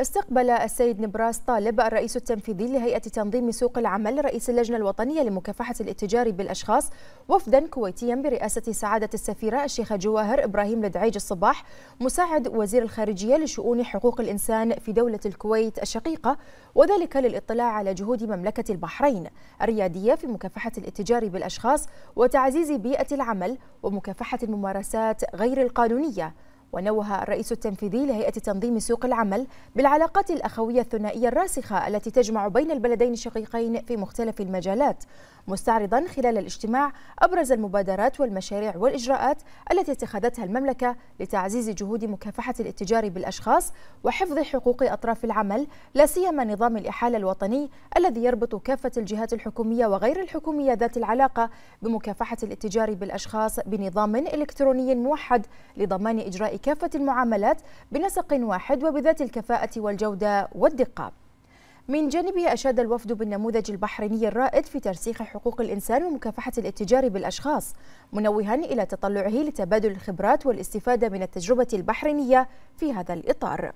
استقبل السيد نبراس طالب الرئيس التنفيذي لهيئة تنظيم سوق العمل رئيس اللجنة الوطنية لمكافحة الاتجار بالأشخاص وفدا كويتيا برئاسة سعادة السفيرة الشيخة جواهر إبراهيم لدعيج الصباح مساعد وزير الخارجية لشؤون حقوق الإنسان في دولة الكويت الشقيقة وذلك للاطلاع على جهود مملكة البحرين الريادية في مكافحة الاتجار بالأشخاص وتعزيز بيئة العمل ومكافحة الممارسات غير القانونية ونوه الرئيس التنفيذي لهيئة تنظيم سوق العمل بالعلاقات الأخوية الثنائية الراسخة التي تجمع بين البلدين الشقيقين في مختلف المجالات مستعرضا خلال الاجتماع أبرز المبادرات والمشاريع والإجراءات التي اتخذتها المملكة لتعزيز جهود مكافحة الاتجار بالأشخاص وحفظ حقوق أطراف العمل لا سيما نظام الإحالة الوطني الذي يربط كافة الجهات الحكومية وغير الحكومية ذات العلاقة بمكافحة الاتجار بالأشخاص بنظام إلكتروني موحد لضمان إجراء كافة المعاملات بنسق واحد وبذات الكفاءة والجودة والدقة من جانبه أشاد الوفد بالنموذج البحريني الرائد في ترسيخ حقوق الإنسان ومكافحة الاتجار بالأشخاص منوها إلى تطلعه لتبادل الخبرات والاستفادة من التجربة البحرينية في هذا الإطار